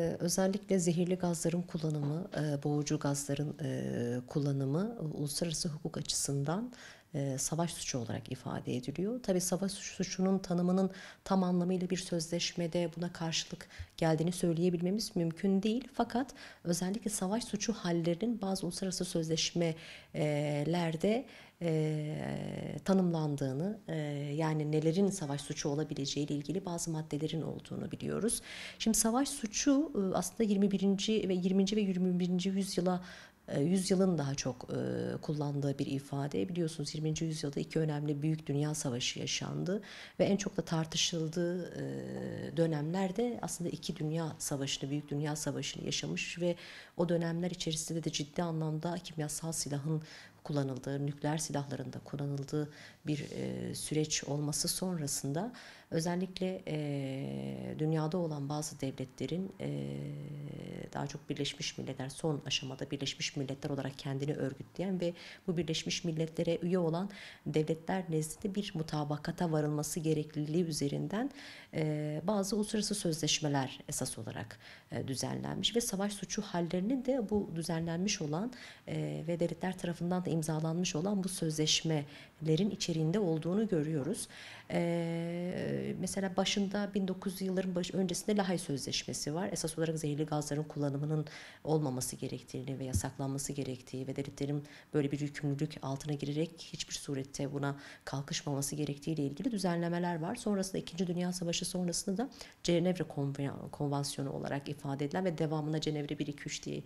Ee, özellikle zehirli gazların kullanımı, e, boğucu gazların e, kullanımı e, uluslararası hukuk açısından savaş suçu olarak ifade ediliyor. Tabi savaş suçunun tanımının tam anlamıyla bir sözleşmede buna karşılık geldiğini söyleyebilmemiz mümkün değil. Fakat özellikle savaş suçu hallerinin bazı uluslararası sözleşmelerde e, tanımlandığını e, yani nelerin savaş suçu olabileceği ile ilgili bazı maddelerin olduğunu biliyoruz. Şimdi savaş suçu e, aslında 21. ve 20. ve 21. yüzyıla yüzyılın daha çok e, kullandığı bir ifade. Biliyorsunuz 20. yüzyılda iki önemli büyük dünya savaşı yaşandı ve en çok da tartışıldığı e, dönemlerde aslında iki dünya savaşını, büyük dünya savaşını yaşamış ve o dönemler içerisinde de ciddi anlamda kimyasal silahın kullanıldığı, nükleer silahların da kullanıldığı bir e, süreç olması sonrasında özellikle e, dünyada olan bazı devletlerin e, daha çok Birleşmiş Milletler son aşamada Birleşmiş Milletler olarak kendini örgütleyen ve bu Birleşmiş Milletler'e üye olan devletler nezdinde bir mutabakata varılması gerekliliği üzerinden e, bazı uluslararası sözleşmeler esas olarak e, düzenlenmiş ve savaş suçu hallerinin de bu düzenlenmiş olan e, ve devletler tarafından da imzalanmış olan bu sözleşmelerin içerisinde içeriğinde olduğunu görüyoruz. Ee, mesela başında 1900 yılların baş, öncesinde Lahey Sözleşmesi var. Esas olarak zehirli gazların kullanımının olmaması gerektiğini ve yasaklanması gerektiği ve devletlerin böyle bir yükümlülük altına girerek hiçbir surette buna kalkışmaması gerektiği ile ilgili düzenlemeler var. Sonrasında 2. Dünya Savaşı sonrasında da Cenevre Konvansiyonu olarak ifade edilen ve devamına Cenevre 1 2 3 diye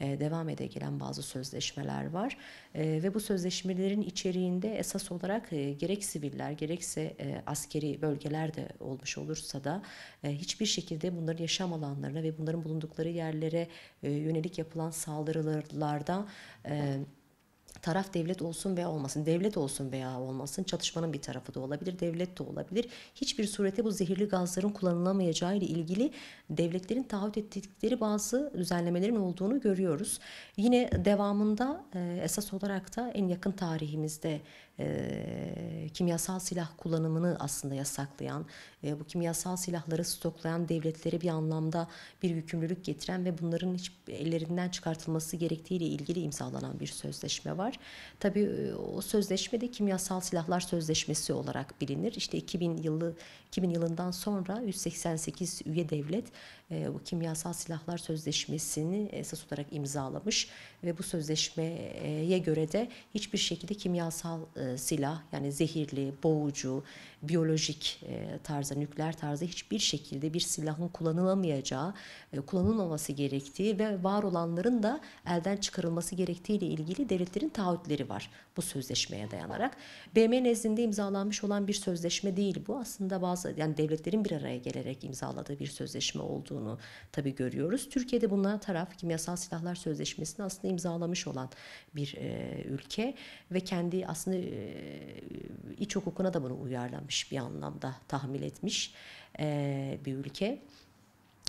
e, devam ede gelen bazı sözleşmeler var. E, ve bu sözleşmelerin içeriğinde esas olarak e, gerek siviller gerekse e, askeri bölgelerde olmuş olursa da e, hiçbir şekilde bunların yaşam alanlarına ve bunların bulundukları yerlere e, yönelik yapılan saldırılardan e, taraf devlet olsun veya olmasın, devlet olsun veya olmasın, çatışmanın bir tarafı da olabilir, devlet de olabilir. Hiçbir surete bu zehirli gazların kullanılamayacağı ile ilgili devletlerin taahhüt ettikleri bazı düzenlemelerin olduğunu görüyoruz. Yine devamında e, esas olarak da en yakın tarihimizde e, kimyasal silah kullanımını aslında yasaklayan, e, bu kimyasal silahları stoklayan devletlere bir anlamda bir yükümlülük getiren ve bunların hiç ellerinden çıkartılması ile ilgili imzalanan bir sözleşme var var. Tabii e, o sözleşme de kimyasal silahlar sözleşmesi olarak bilinir. İşte 2000 yılı 2000 yılından sonra 188 üye devlet e, bu kimyasal silahlar sözleşmesini esas olarak imzalamış ve bu sözleşmeye göre de hiçbir şekilde kimyasal e, silah yani zehirli, boğucu, biyolojik e, tarzda, nükleer tarzda hiçbir şekilde bir silahın kullanılamayacağı, e, kullanılmaması gerektiği ve var olanların da elden çıkarılması gerektiği ile ilgili devletlerin taahhütleri var bu sözleşmeye dayanarak. BM nezdinde imzalanmış olan bir sözleşme değil bu. Aslında bazı yani devletlerin bir araya gelerek imzaladığı bir sözleşme olduğunu tabii görüyoruz. Türkiye'de bunlara taraf kimyasal silahlar sözleşmesini aslında imzalamış olan bir e, ülke ve kendi aslında e, iç hukukuna da bunu uyarlamış bir anlamda tahmin etmiş e, bir ülke.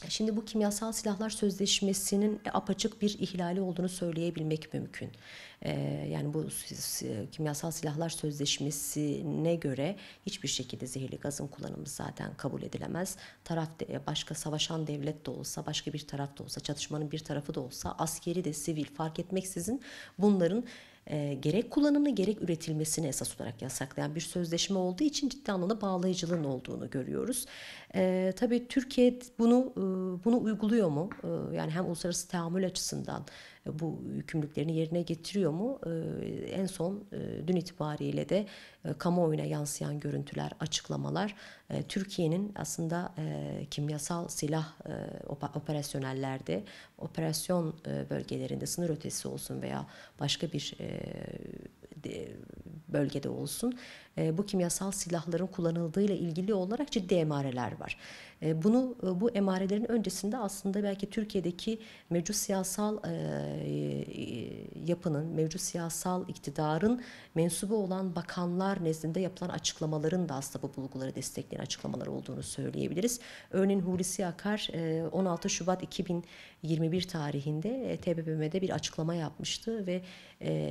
Şimdi bu kimyasal silahlar sözleşmesinin e, apaçık bir ihlali olduğunu söyleyebilmek mümkün. Ee, yani bu kimyasal silahlar sözleşmesine göre hiçbir şekilde zehirli gazın kullanımı zaten kabul edilemez. Taraf e, başka savaşan devlet de olsa, başka bir taraf da olsa, çatışmanın bir tarafı da olsa, askeri de sivil fark etmeksizin bunların e, gerek kullanımını gerek üretilmesini esas olarak yasaklayan bir sözleşme olduğu için ciddi anlamda bağlayıcılığın olduğunu görüyoruz. E, tabii Türkiye bunu e, bunu uyguluyor mu? E, yani hem uluslararası tahammül açısından bu yükümlülüklerini yerine getiriyor mu? Ee, en son e, dün itibariyle de e, kamuoyuna yansıyan görüntüler, açıklamalar e, Türkiye'nin aslında kimyasal silah operasyonellerde, operasyon bölgelerinde sınır ötesi olsun veya başka bir bölgede olsun e, bu kimyasal silahların kullanıldığıyla ilgili olarak ciddi emareler var. E, bunu e, bu emarelerin öncesinde aslında belki Türkiye'deki mevcut siyasal yapının, mevcut siyasal iktidarın mensubu olan bakanlar nezdinde yapılan açıklamaların da aslında bu bulguları destekleyen açıklamalar olduğunu söyleyebiliriz. Örneğin Hulusi Akar 16 Şubat 2021 tarihinde TBMM'de bir açıklama yapmıştı ve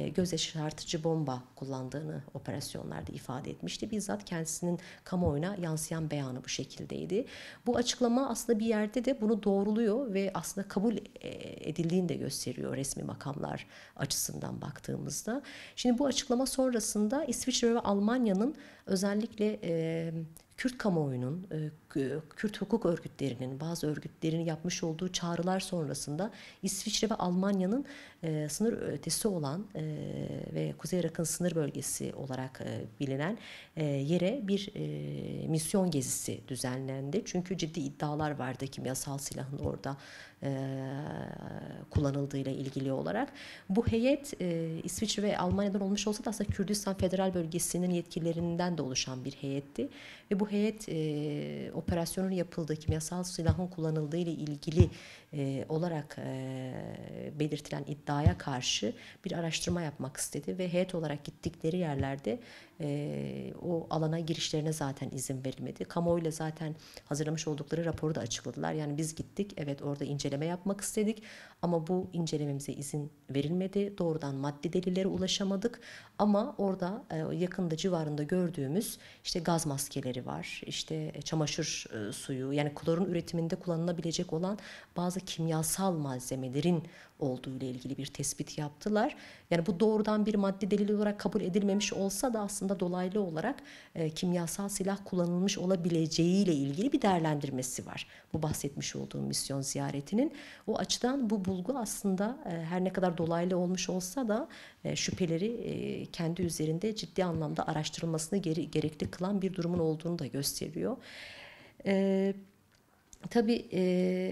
göz yaşartıcı bomba bomba kullandığını operasyonlarda ifade etmişti. Bizzat kendisinin kamuoyuna yansıyan beyanı bu şekildeydi. Bu açıklama aslında bir yerde de bunu doğruluyor ve aslında kabul e, edildiğini de gösteriyor resmi makamlar açısından baktığımızda. Şimdi bu açıklama sonrasında İsviçre ve Almanya'nın özellikle e, Kürt kamuoyunun, e, e, Kürt hukuk örgütlerinin bazı örgütlerin yapmış olduğu çağrılar sonrasında İsviçre ve Almanya'nın e, sınır ötesi olan e, ve Kuzey Irak'ın sınır bölgesi olarak e, bilinen e, yere bir e, misyon gezisi düzenlendi. Çünkü ciddi iddialar vardı kimyasal silahın orada e, kullanıldığıyla ilgili olarak. Bu heyet e, İsviçre ve Almanya'dan olmuş olsa da aslında Kürdistan Federal Bölgesi'nin yetkililerinden de oluşan bir heyetti. Ve bu heyet e, operasyonun yapıldığı, kimyasal silahın kullanıldığı ile ilgili e, olarak e, belirtilen iddiaya karşı bir araştırma yapmak istedi ve heyet olarak gittikleri yerlerde e, o alana girişlerine zaten izin verilmedi. Kamuoyuyla zaten hazırlamış oldukları raporu da açıkladılar. Yani biz gittik, evet orada inceleme yapmak istedik ama bu incelememize izin verilmedi. Doğrudan maddi delillere ulaşamadık ama orada e, yakında civarında gördüğümüz işte gaz maskeleri var, işte e, çamaşır e, suyu yani klorun üretiminde kullanılabilecek olan bazı kimyasal malzemelerin olduğu ile ilgili bir tespit yaptılar. Yani bu doğrudan bir maddi delil olarak kabul edilmemiş olsa da aslında dolaylı olarak e, kimyasal silah kullanılmış olabileceği ile ilgili bir değerlendirmesi var. Bu bahsetmiş olduğum misyon ziyaretinin. O açıdan bu bulgu aslında e, her ne kadar dolaylı olmuş olsa da e, şüpheleri e, kendi üzerinde ciddi anlamda araştırılmasını geri, gerekli kılan bir durumun olduğunu da gösteriyor. E, tabii e,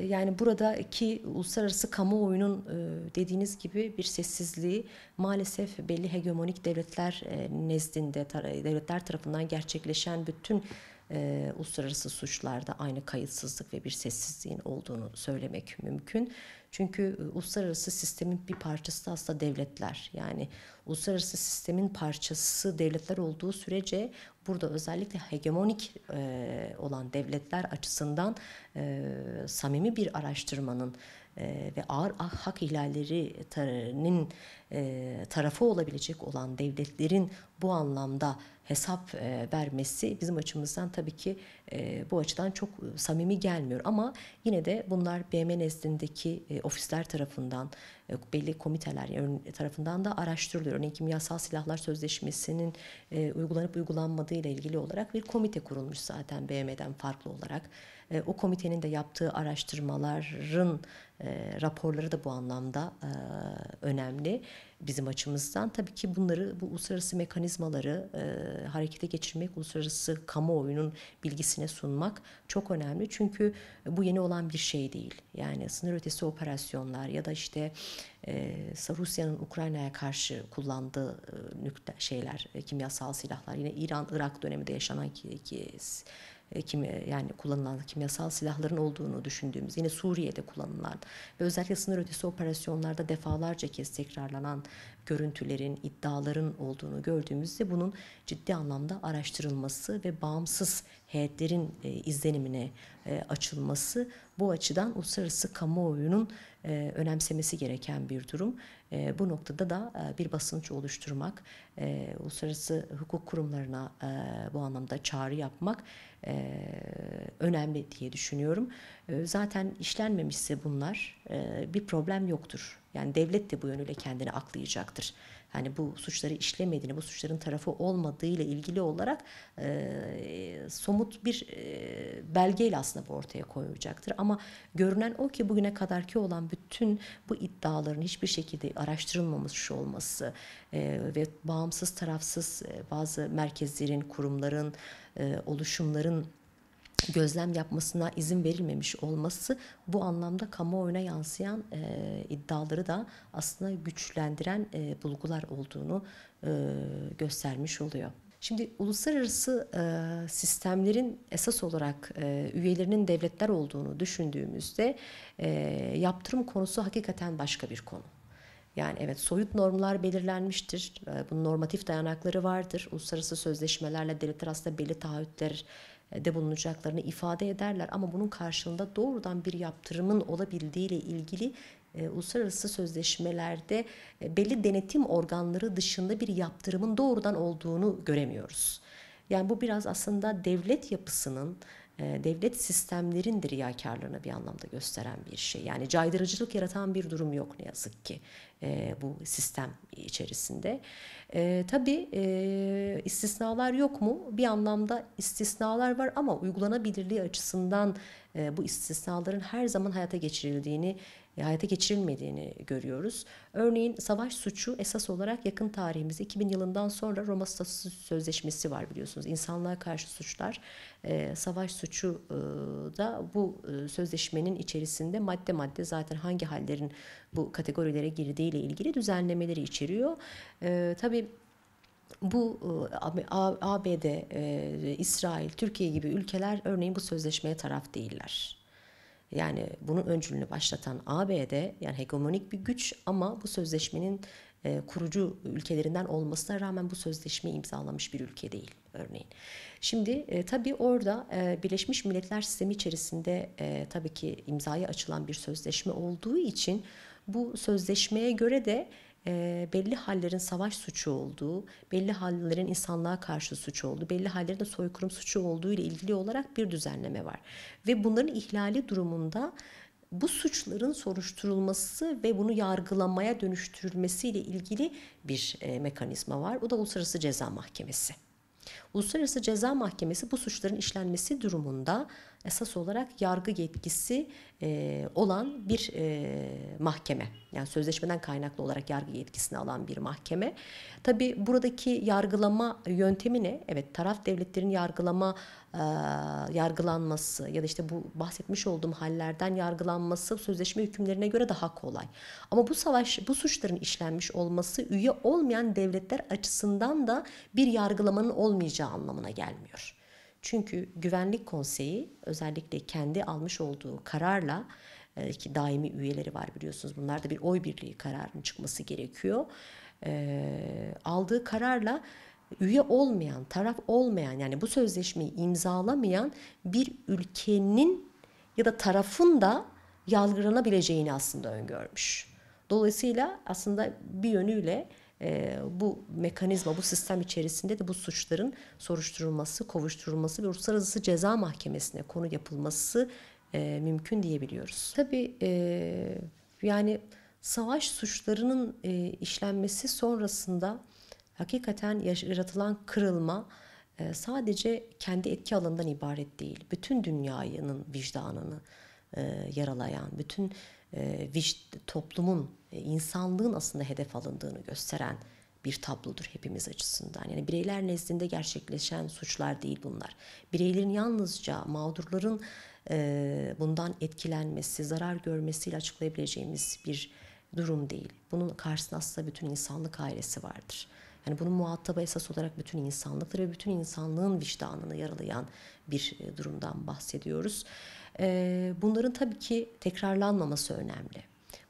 yani buradaki uluslararası kamuoyunun e, dediğiniz gibi bir sessizliği maalesef belli hegemonik devletler e, nezdinde tar devletler tarafından gerçekleşen bütün e, uluslararası suçlarda aynı kayıtsızlık ve bir sessizliğin olduğunu söylemek mümkün. Çünkü e, uluslararası sistemin bir parçası da aslında devletler. Yani uluslararası sistemin parçası devletler olduğu sürece burada özellikle hegemonik e, olan devletler açısından e, samimi bir araştırmanın e, ve ağır ah, hak ihlallerinin e, tarafı olabilecek olan devletlerin bu anlamda hesap e, vermesi bizim açımızdan tabii ki e, bu açıdan çok e, samimi gelmiyor. Ama yine de bunlar BM nezdindeki ofisler tarafından belli komiteler tarafından da araştırılıyor. Örneğin kimyasal silahlar sözleşmesinin e, uygulanıp uygulanmadığı ile ilgili olarak bir komite kurulmuş zaten BM'den farklı olarak. E, o komitenin de yaptığı araştırmaların e, raporları da bu anlamda önemli bizim açımızdan. Tabii ki bunları bu uluslararası mekanizmaları harekete geçirmek, uluslararası kamuoyunun bilgisine sunmak çok önemli. Çünkü bu yeni olan bir şey değil. Yani sınır ötesi operasyonlar ya da işte ee, Rusya'nın Ukrayna'ya karşı kullandığı e, nükle şeyler, e, kimyasal silahlar yine İran-Irak döneminde yaşanan ki, ki e, kim yani kullanılan kimyasal silahların olduğunu düşündüğümüz yine Suriye'de kullanılan ve özellikle sınır ötesi operasyonlarda defalarca kez tekrarlanan görüntülerin, iddiaların olduğunu gördüğümüzde bunun ciddi anlamda araştırılması ve bağımsız heyetlerin e, izlenimine e, açılması bu açıdan uluslararası kamuoyunun e, önemsemesi gereken bir durum. E, bu noktada da e, bir basınç oluşturmak, e, uluslararası hukuk kurumlarına e, bu anlamda çağrı yapmak e, önemli diye düşünüyorum. E, zaten işlenmemişse bunlar e, bir problem yoktur yani devlet de bu yönüyle kendini aklayacaktır. Hani bu suçları işlemediğini, bu suçların tarafı olmadığıyla ilgili olarak e, somut bir e, belgeyle aslında bu ortaya koyacaktır. Ama görünen o ki bugüne kadarki olan bütün bu iddiaların hiçbir şekilde araştırılmamış olması e, ve bağımsız tarafsız e, bazı merkezlerin, kurumların, e, oluşumların gözlem yapmasına izin verilmemiş olması bu anlamda kamuoyuna yansıyan e, iddiaları da aslında güçlendiren e, bulgular olduğunu e, göstermiş oluyor. Şimdi uluslararası e, sistemlerin esas olarak e, üyelerinin devletler olduğunu düşündüğümüzde e, yaptırım konusu hakikaten başka bir konu. Yani evet soyut normlar belirlenmiştir. E, bunun normatif dayanakları vardır. Uluslararası sözleşmelerle devletler aslında belli taahhütler e, de bulunacaklarını ifade ederler ama bunun karşılığında doğrudan bir yaptırımın olabildiğiyle ilgili e, uluslararası sözleşmelerde e, belli denetim organları dışında bir yaptırımın doğrudan olduğunu göremiyoruz. Yani bu biraz aslında devlet yapısının e, devlet sistemlerin de riyakarlığını bir anlamda gösteren bir şey. Yani caydırıcılık yaratan bir durum yok ne yazık ki e, bu sistem içerisinde. E, tabii e, istisnalar yok mu? Bir anlamda istisnalar var ama uygulanabilirliği açısından bu istisnaların her zaman hayata geçirildiğini e, hayata geçirilmediğini görüyoruz. Örneğin savaş suçu esas olarak yakın tarihimiz 2000 yılından sonra Roma Statüsü Sözleşmesi var biliyorsunuz. İnsanlığa karşı suçlar, e, savaş suçu e, da bu e, sözleşmenin içerisinde madde madde zaten hangi hallerin bu kategorilere girdiğiyle ilgili düzenlemeleri içeriyor. E, tabii bu e, ABD, e, İsrail, Türkiye gibi ülkeler örneğin bu sözleşmeye taraf değiller. Yani bunun öncülünü başlatan ABD yani hegemonik bir güç ama bu sözleşmenin e, kurucu ülkelerinden olmasına rağmen bu sözleşmeyi imzalamış bir ülke değil örneğin. Şimdi e, tabii orada e, Birleşmiş Milletler sistemi içerisinde e, tabii ki imzaya açılan bir sözleşme olduğu için bu sözleşmeye göre de e, belli hallerin savaş suçu olduğu, belli hallerin insanlığa karşı suçu olduğu, belli hallerin de soykırım suçu olduğu ile ilgili olarak bir düzenleme var. Ve bunların ihlali durumunda bu suçların soruşturulması ve bunu yargılamaya dönüştürülmesiyle ilgili bir e, mekanizma var. O da Uluslararası Ceza Mahkemesi. Uluslararası Ceza Mahkemesi bu suçların işlenmesi durumunda esas olarak yargı yetkisi e, olan bir e, mahkeme. Yani sözleşmeden kaynaklı olarak yargı yetkisini alan bir mahkeme. Tabi buradaki yargılama yöntemi ne? Evet taraf devletlerin yargılama e, yargılanması ya da işte bu bahsetmiş olduğum hallerden yargılanması sözleşme hükümlerine göre daha kolay. Ama bu savaş bu suçların işlenmiş olması üye olmayan devletler açısından da bir yargılamanın olmayacağı anlamına gelmiyor. Çünkü Güvenlik Konseyi özellikle kendi almış olduğu kararla e, ki daimi üyeleri var biliyorsunuz bunlar da bir oy birliği kararının çıkması gerekiyor. E, aldığı kararla üye olmayan, taraf olmayan yani bu sözleşmeyi imzalamayan bir ülkenin ya da tarafın da yargılanabileceğini aslında öngörmüş. Dolayısıyla aslında bir yönüyle e, bu mekanizma, bu sistem içerisinde de bu suçların soruşturulması, kovuşturulması ve Uluslararası Ceza Mahkemesi'ne konu yapılması e, mümkün diyebiliyoruz. Tabii e, yani savaş suçlarının e, işlenmesi sonrasında hakikaten yaratılan kırılma e, sadece kendi etki alanından ibaret değil. Bütün dünyanın vicdanını e, yaralayan, bütün e, toplumun, e, insanlığın aslında hedef alındığını gösteren bir tablodur hepimiz açısından. Yani bireyler nezdinde gerçekleşen suçlar değil bunlar. Bireylerin yalnızca mağdurların e, bundan etkilenmesi, zarar görmesiyle açıklayabileceğimiz bir durum değil. Bunun karşısında aslında bütün insanlık ailesi vardır. Yani bunun muhatabı esas olarak bütün insanlıktır ve bütün insanlığın vicdanını yaralayan bir durumdan bahsediyoruz. E, bunların tabii ki tekrarlanmaması önemli.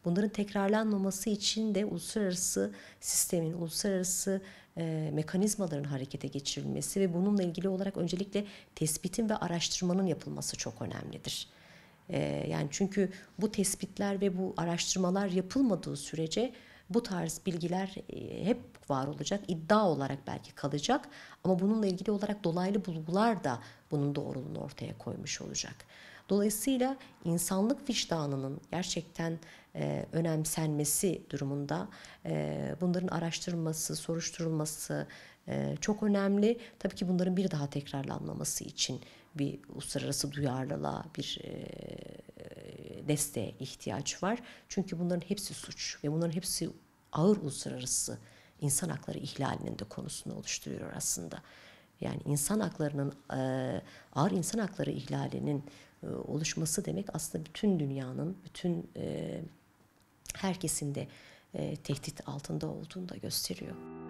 Bunların tekrarlanmaması için de uluslararası sistemin, uluslararası e, mekanizmaların harekete geçirilmesi ve bununla ilgili olarak öncelikle tespitin ve araştırmanın yapılması çok önemlidir. E, yani çünkü bu tespitler ve bu araştırmalar yapılmadığı sürece bu tarz bilgiler hep var olacak, iddia olarak belki kalacak ama bununla ilgili olarak dolaylı bulgular da bunun doğruluğunu ortaya koymuş olacak. Dolayısıyla insanlık vicdanının gerçekten e, önemsenmesi durumunda e, bunların araştırılması, soruşturulması e, çok önemli. Tabii ki bunların bir daha tekrarlanmaması için bir uluslararası duyarlılığa, bir e, desteğe ihtiyaç var. Çünkü bunların hepsi suç ve bunların hepsi ağır uluslararası insan hakları ihlalinin de konusunu oluşturuyor aslında. Yani insan haklarının e, ağır insan hakları ihlalinin e, oluşması demek aslında bütün dünyanın, bütün e, herkesin de e, tehdit altında olduğunu da gösteriyor.